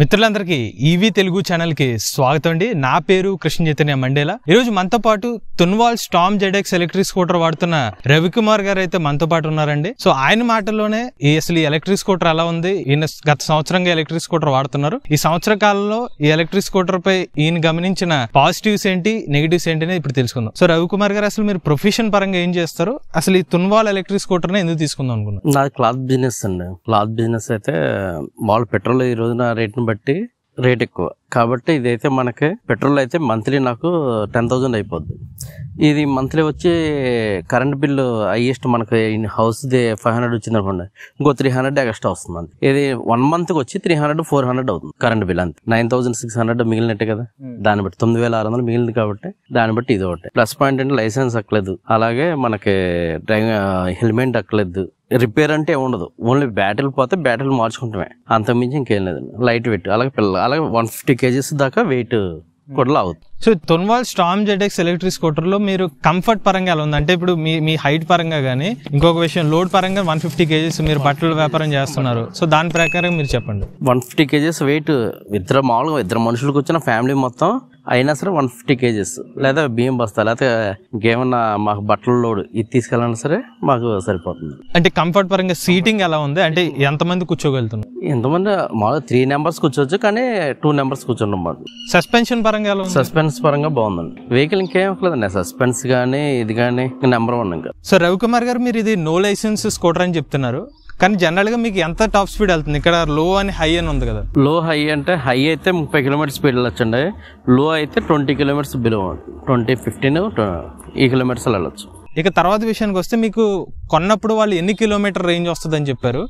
మిత్రులందరికీ ఈవీ తెలుగు కి స్వాగతం అండి నా పేరు కృష్ణ చైతన్య మండేలా ఈ రోజు మనతో పాటు Tunwal storm ZX electric scooter వాడుతున్న రవికుమార్ గారు అయితే మనతో పాటు ఉన్నారండి సో ఆయన మాటల్లోనే ఈ అసలు ఈ ఎలక్ట్రిక్ స్కూటర్ ఎలా ఉంది ఈయన గత సంవత్సరంగా ఎలక్ట్రిక్ స్కూటర్ వాడుతున్నారు ఈ సంవత్సర కాలంలో ఈ ఎలక్ట్రిక్ స్కూటర్ పై ఈయన గమనించిన పాజిటివ్స్ ఏంటి నెగిటివ్స్ ఏంటి అనేది ఇప్పుడు తెలుసుకుందాం సో రవికుమార్ గారు అసలు మీరు ప్రొఫెషన్ పరంగా ఏం చేస్తారు అసలు ఈ తున్వాల్ ఎలక్ట్రిక్ స్కూటర్ ఎందుకు తీసుకుందాం అనుకున్నాను క్లాత్ బిజినెస్ అండి క్లాత్ బిజినెస్ అయితే వాళ్ళు పెట్రోల్ ఈ రోజున రేట్ బట్టి రేట్ ఎక్కువ కాబట్టి ఇదైతే మనకి పెట్రోల్ అయితే మంత్లీ నాకు టెన్ థౌజండ్ అయిపోద్ది ఇది మంత్లీ వచ్చి కరెంట్ బిల్లు హైయెస్ట్ మనకి హౌస్ది ఫైవ్ హండ్రెడ్ వచ్చింది అనుకోండి ఇంకో త్రీ హండ్రెడ్ ఎక్స్ట్రా వస్తుంది ఇది వన్ మంత్కి వచ్చి త్రీ హండ్రెడ్ ఫోర్ హండ్రెడ్ అవుతుంది కరెంట్ బిల్ అంతే నైన్ థౌసండ్ సిక్స్ హండ్రెడ్ మిగిలినట్టే కదా hmm. దాన్ని బట్టి తొమ్మిది వేల ఆరు వందలు మిగిలింది కాబట్టి దాన్ని బట్టి ఇది ఒకటి ప్లస్ పాయింట్ అంటే లైసెన్స్ అక్కలేదు అలాగే మనకి డ్రైవింగ్ హెల్మెట్ అక్కలేదు రిపేర్ అంటే ఉండదు ఓన్లీ బ్యాటరీలు పోతే బ్యాటరీలు మార్చుకుంటామే అంతకుమించి ఇంకేం లేదండి లైట్ వెయిట్ అలాగే పిల్ల అలాగే వన్ ఫిఫ్టీ కేజీస్ దాకా వెయిట్ కూడా అవుతుంది so Tunwal storm ZX electric లో మీరు కంఫర్ట్ పరంగా ఎలా ఉంది అంటే ఇప్పుడు మీ మీ హైట్ పరంగా కానీ ఇంకొక విషయం లోడ్ పరంగా వన్ ఫిఫ్టీ కేజీస్ మీరు బట్టలు వ్యాపారం చేస్తున్నారు సో దాని ప్రకారం మీరు చెప్పండి వన్ ఫిఫ్టీ కేజీస్ వెయిట్ ఇద్దరు మామూలుగా ఇద్దరు మనుషులకు వచ్చిన ఫ్యామిలీ మొత్తం అయినా సరే వన్ ఫిఫ్టీ కేజీస్ లేదా బియ్యం బస్తా లేకపోతే ఇంకేమన్నా మాకు బట్టల లోడ్ ఇది తీసుకెళ్ళినా సరే మాకు సరిపోతుంది అంటే కంఫర్ట్ పరంగా సీటింగ్ ఎలా ఉంది అంటే ఎంతమంది కూర్చోగలుగుతుంది ఎంతమంది మామూలుగా త్రీ నెంబర్స్ కూర్చోవచ్చు కానీ టూ నెంబర్స్ కూర్చున్నాం మాకు సస్పెన్షన్ పరంగా ఎలా సస్పెన్స్ పరంగా బాగుందండి వెహికల్ ఇంకేం లేదండి సస్పెన్స్ కానీ ఇది కానీ నెంబర్ వన్ ఇంకా సో రవికుమార్ గారు మీరు ఇది నో లైసెన్స్ స్కూటర్ అని చెప్తున్నారు కానీ గా మీకు ఎంత టాప్ స్పీడ్ వెళ్తుంది ఇక్కడ లో అని హై అని ఉంది కదా లో హై అంటే హై అయితే ముప్పై కిలోమీటర్ స్పీడ్ వెళ్ళొచ్చండి లో అయితే twenty kilometres below twenty fifteen ఈ కిలోమీటర్స్ వెళ్ళొచ్చు ఇక తర్వాత విషయానికి వస్తే మీకు కొన్నప్పుడు వాళ్ళు ఎన్ని కిలోమీటర్ రేంజ్ వస్తుందని చెప్పారు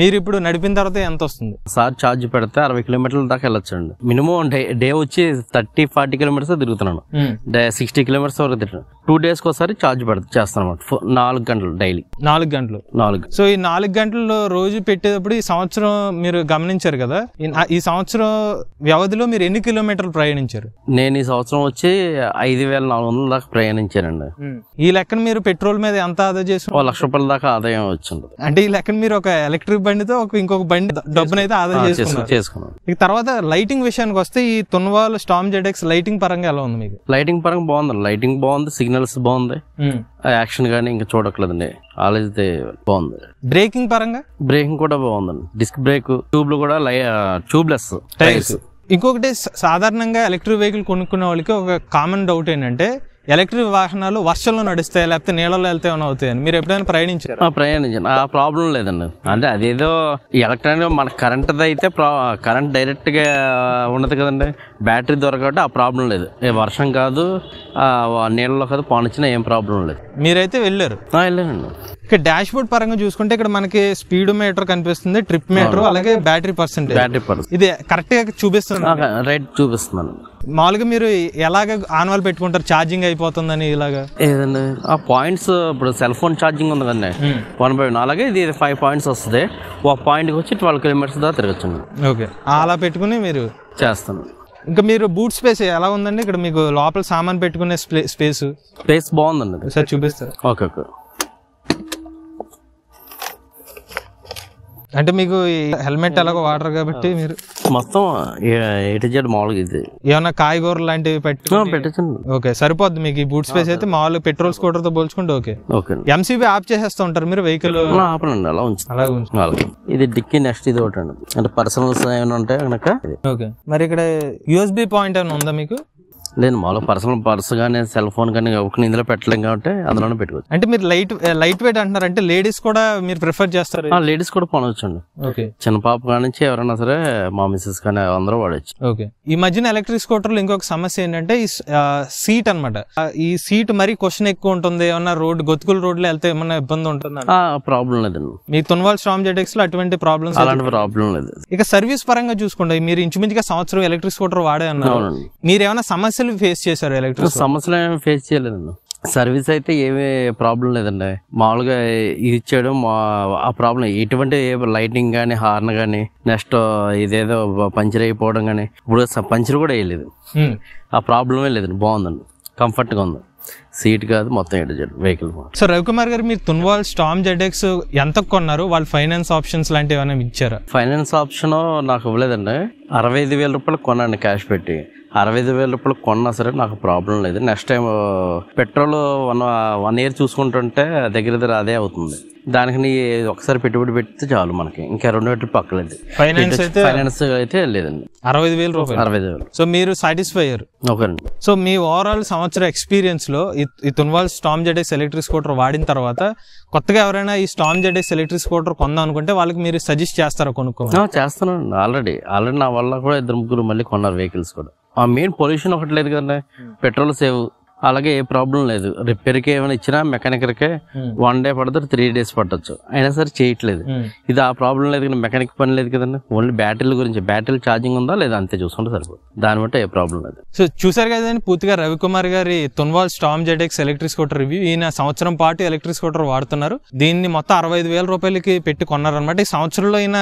మీరు ఇప్పుడు నడిపిన తర్వాత ఎంత వస్తుంది సార్ ఛార్జ్ పెడితే అరవై కిలోమీటర్ల దాకా వెళ్ళొచ్చండి మినిమం డే డే వచ్చి థర్టీ ఫార్టీ కిలోమీటర్స్ తిరుగుతున్నాను hmm. డే సిక్స్టీ కిలోమీటర్స్ వరకు తిరుగుతాను టూ డేస్ ఒకసారి ఛార్జ్ పెడతా చేస్తాను అనమాట నాలుగు గంటలు డైలీ నాలుగు గంటలు నాలుగు సో ఈ నాలుగు గంటల్లో రోజు పెట్టేటప్పుడు ఈ సంవత్సరం మీరు గమనించారు కదా ఈ సంవత్సరం వ్యవధిలో మీరు ఎన్ని కిలోమీటర్లు ప్రయాణించారు నేను ఈ సంవత్సరం వచ్చి ఐదు వేల నాలుగు వందల దాకా ప్రయాణించానండి hmm. ఈ లెక్కన మీరు పెట్రోల్ మీద ఎంత ఆదా చేసి లక్ష రూపాయల దాకా ఆదాయం వచ్చింది అంటే ఈ లెక్కన మీరు ఒక ఎలక్ట్రిక్ బండితో ఒక ఇంకొక బండి డబ్బునైతే ఆదా చేసుకున్నాం ఇక తర్వాత లైటింగ్ విషయానికి వస్తే ఈ తున్వాల్ స్టామ్ జెడెక్స్ లైటింగ్ పరంగా ఎలా ఉంది మీకు లైటింగ్ పరంగా బాగుంది లైటింగ్ బాగుంది సిగ్నల్స్ బాగుంది యాక్షన్ కానీ ఇంకా చూడట్లేదండి ఆలోచితే బాగుంది బ్రేకింగ్ పరంగా బ్రేకింగ్ కూడా బాగుందండి డిస్క్ బ్రేక్ ట్యూబ్ లు కూడా ట్యూబ్లెస్ టైర్స్ ఇంకొకటి సాధారణంగా ఎలక్ట్రిక్ వెహికల్ కొనుక్కునే వాళ్ళకి ఒక కామన్ డౌట్ ఏంటంటే ఎలక్ట్రిక్ వాహనాలు వర్షంలో నడుస్తాయి లేకపోతే నీళ్ళలో వెళ్తే ఏమైనా అవుతాయని మీరు ఎప్పుడైనా ప్రయాణించారు ప్రయాణించాను ఆ ప్రాబ్లం లేదండి అంటే అదేదో ఎలక్ట్రానిక్ మన కరెంట్ అయితే కరెంట్ డైరెక్ట్గా ఉండదు కదండి బ్యాటరీ దొరకబట్టి ఆ ప్రాబ్లం లేదు వర్షం కాదు నీళ్ళలో కాదు పానిచ్చినా ఏం ప్రాబ్లం లేదు మీరైతే వెళ్ళారు వెళ్ళానండి ఇక్కడ డాష్ బోర్డ్ పరంగా చూసుకుంటే ఇక్కడ మనకి స్పీడ్ మీటర్ కనిపిస్తుంది ట్రిప్ మీటర్ అలాగే బ్యాటరీ పర్సెంటేజ్ బ్యాటరీ పర్సెంట్ ఇది కరెక్ట్ గా చూపిస్తుంది రైట్ చూపిస్తున్నాను మామూలుగా మీరు ఎలాగ ఆన్వల్ పెట్టుకుంటారు ఛార్జింగ్ అయిపోతుందని ఇలాగా ఆ పాయింట్స్ ఇప్పుడు సెల్ ఫోన్ ఛార్జింగ్ ఉంది కదా వన్ బై వన్ అలాగే ఇది ఫైవ్ పాయింట్స్ వస్తుంది ఒక పాయింట్ వచ్చి ట్వెల్వ్ కిలోమీటర్స్ దాకా తిరగచ్చు ఓకే అలా పెట్టుకుని మీరు చేస్తాను ఇంకా మీరు బూట్ స్పేస్ ఎలా ఉందండి ఇక్కడ మీకు లోపల సామాన్ పెట్టుకునే స్పేస్ స్పేస్ బాగుందండి సార్ చూపిస్తారు ఓకే ఓకే అంటే మీకు హెల్మెట్ ఎలాగో వాడరు కాబట్టి మీరు మొత్తం మామూలుగా ఇది ఏమన్నా కాయగూరలు లాంటివి పెట్టుకోండి ఓకే సరిపోద్ది మీకు ఈ బూట్ స్పేస్ అయితే మామూలు పెట్రోల్ స్కూటర్ తో పోల్చుకుంటే ఓకే ఓకే ఎంసీబీ ఆఫ్ చేసేస్తూ ఉంటారు మీరు వెహికల్ ఆపనండి అలా ఉంచు అలా ఇది డిక్కీ నెక్స్ట్ ఇది ఒకటి అంటే పర్సనల్స్ ఏమైనా ఉంటాయి కనుక ఓకే మరి ఇక్కడ యూఎస్బి పాయింట్ ఏమైనా ఉందా మీకు లేదు మామూలుగా పర్సనల్ పర్స్ కానీ సెల్ ఫోన్ కానీ ఒకటి ఇందులో పెట్టలేం కాబట్టి అందులోనే పెట్టుకోవచ్చు అంటే మీరు లైట్ లైట్ వెయిట్ అంటున్నారు అంటే లేడీస్ కూడా మీరు ప్రిఫర్ చేస్తారు లేడీస్ కూడా కొనవచ్చండి ఓకే చిన్న పాప కానించి ఎవరైనా సరే మా మిస్సెస్ కానీ అందరూ వాడచ్చు ఓకే ఈ మధ్యన ఎలక్ట్రిక్ స్కూటర్లు ఇంకొక సమస్య ఏంటంటే ఈ సీట్ అనమాట ఈ సీట్ మరి క్వశ్చన్ ఎక్కువ ఉంటుంది ఏమన్నా రోడ్ రోడ్ లో వెళ్తే ఏమన్నా ఇబ్బంది ఉంటుంది ప్రాబ్లం లేదండి మీ తున్వాల్ స్ట్రామ్ జెటెక్స్ లో అటువంటి ప్రాబ్లమ్స్ అలాంటి ప్రాబ్లం లేదు ఇక సర్వీస్ పరంగా చూసుకోండి మీరు ఇంచుమించుగా సంవత్సరం ఎలక్ట్రిక్ స్కూటర్ వాడే అన్నారు మీరు ఏమైనా సమస్యలు సమస్యలు ఫేస్ చేశారు ఎలక్ట్రిక్ సమస్యలు ఏమి ఫేస్ చేయలేదు సర్వీస్ అయితే ఏమీ ప్రాబ్లం లేదండి మామూలుగా ఇది ఇచ్చాడు మా ఆ ప్రాబ్లం ఎటువంటి లైటింగ్ కానీ హార్న్ కానీ నెక్స్ట్ ఇదేదో పంచర్ అయిపోవడం కానీ ఇప్పుడు పంచర్ కూడా వేయలేదు hmm. ఆ ప్రాబ్లమే లేదండి బాగుందండి కంఫర్ట్గా ఉంది సీట్ కాదు మొత్తం వెహికల్ సో రవికుమార్ గారు మీరు తున్వాల్ స్టామ్ జెడ్ఎక్స్ ఎంత కొన్నారు వాళ్ళు ఫైనాన్స్ ఆప్షన్స్ లాంటివి ఏమైనా ఇచ్చారా ఫైనాన్స్ ఆప్షన్ నాకు ఇవ్వలేదండి అరవై ఐదు వేల రూపాయలు కొన్నాను క్యాష్ పెట్టి అరవై ఐదు వేల రూపాయలు కొన్నా సరే నాకు ప్రాబ్లం లేదు next time petrol one one year చూసుకుంటుంటే దగ్గర దగ్గర అదే అవుతుంది దానికి నీ ఒకసారి పెట్టుబడి పెడితే చాలు మనకి ఇంకా రెండు పెట్టి పక్కలేదు ఫైనాన్స్ అయితే ఫైనాన్స్ అయితే లేదండి అరవై ఐదు వేలు రూపాయలు అరవై ఐదు వేలు సో మీరు సాటిస్ఫై అయ్యారు ఓకేనండి సో మీ ఓవరాల్ సంవత్సర ఎక్స్పీరియన్స్ లో ఈ Tunwal storm ZX electric scooter వాడిన తర్వాత కొత్తగా ఎవరైనా ఈ స్టామ్ జెడెక్స్ ఎలక్ట్రిక్ స్కూటర్ కొందాం అనుకుంటే వాళ్ళకి మీరు సజెస్ట్ చేస్తారా కొనుక్కో చేస్తాను ఆల్రెడీ ఆల్రెడీ నా వల్ల కూడా ఇద్దరు ముగ్గురు మళ్ళీ కొన్నారు వెహికల్స్ కూడా ఆ మెయిన్ పొల్యూషన్ ఒకటి లేదు కదా పెట్రోల్ సేవ్ అలాగే ఏ ప్రాబ్లం లేదు రిపేర్కి ఏమైనా ఇచ్చినా మెకానికర్కే వన్ డే పడతారు త్రీ డేస్ పట్టచ్చు అయినా సరే చేయట్లేదు hmm. ఇది ఆ ప్రాబ్లం లేదు కదా మెకానిక్ పని లేదు కదండి ఓన్లీ బ్యాటరీల గురించి బ్యాటరీలు ఛార్జింగ్ ఉందా లేదా అంతే చూసుకుంటే సరిపోదు దాని బట్టి ఏ ప్రాబ్లం లేదు సో చూసారు కదండి పూర్తిగా రవికుమార్ గారి Tunwal storm ZX electric scooter review ఈయన సంవత్సరం పాటు ఎలక్ట్రిక్ స్కూటర్ వాడుతున్నారు దీన్ని మొత్తం అరవై ఐదు వేల రూపాయలకి పెట్టి అనమాట ఈ సంవత్సరంలో ఈయన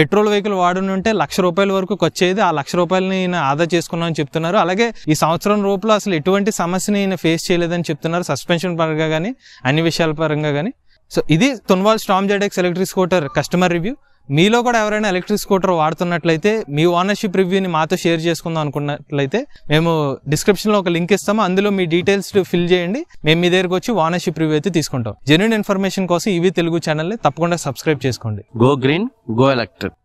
పెట్రోల్ వెహికల్ వాడునుంటే లక్ష రూపాయల వరకు వచ్చేది ఆ లక్ష రూపాయలని ఈయన ఆదా చేసుకున్నామని చెప్తున్నారు అలాగే ఈ సంవత్సరం రూపంలో అసలు ఎటువంటి సమస్య నేను ఈయన ఫేస్ చేయలేదని చెప్తున్నారు సస్పెన్షన్ పరంగా కానీ అన్ని విషయాల పరంగా కానీ సో ఇది Tunwal storm ZX electric scooter customer review మీలో కూడా ఎవరైనా ఎలక్ట్రిక్ స్కూటర్ వాడుతున్నట్లయితే మీ ఓనర్షిప్ రివ్యూని మాతో షేర్ చేసుకుందాం అనుకున్నట్లయితే మేము డిస్క్రిప్షన్లో ఒక లింక్ ఇస్తాము అందులో మీ డీటెయిల్స్ ఫిల్ చేయండి మేము మీ దగ్గరకు వచ్చి ఓనర్షిప్ రివ్యూ అయితే తీసుకుంటాం జెన్యున్ ఇన్ఫర్మేషన్ కోసం ఇవి తెలుగు ఛానల్ని తప్పకుండా సబ్స్క్రైబ్ చేసుకోండి గో గ్రీన్ గో ఎలక్ట్రిక్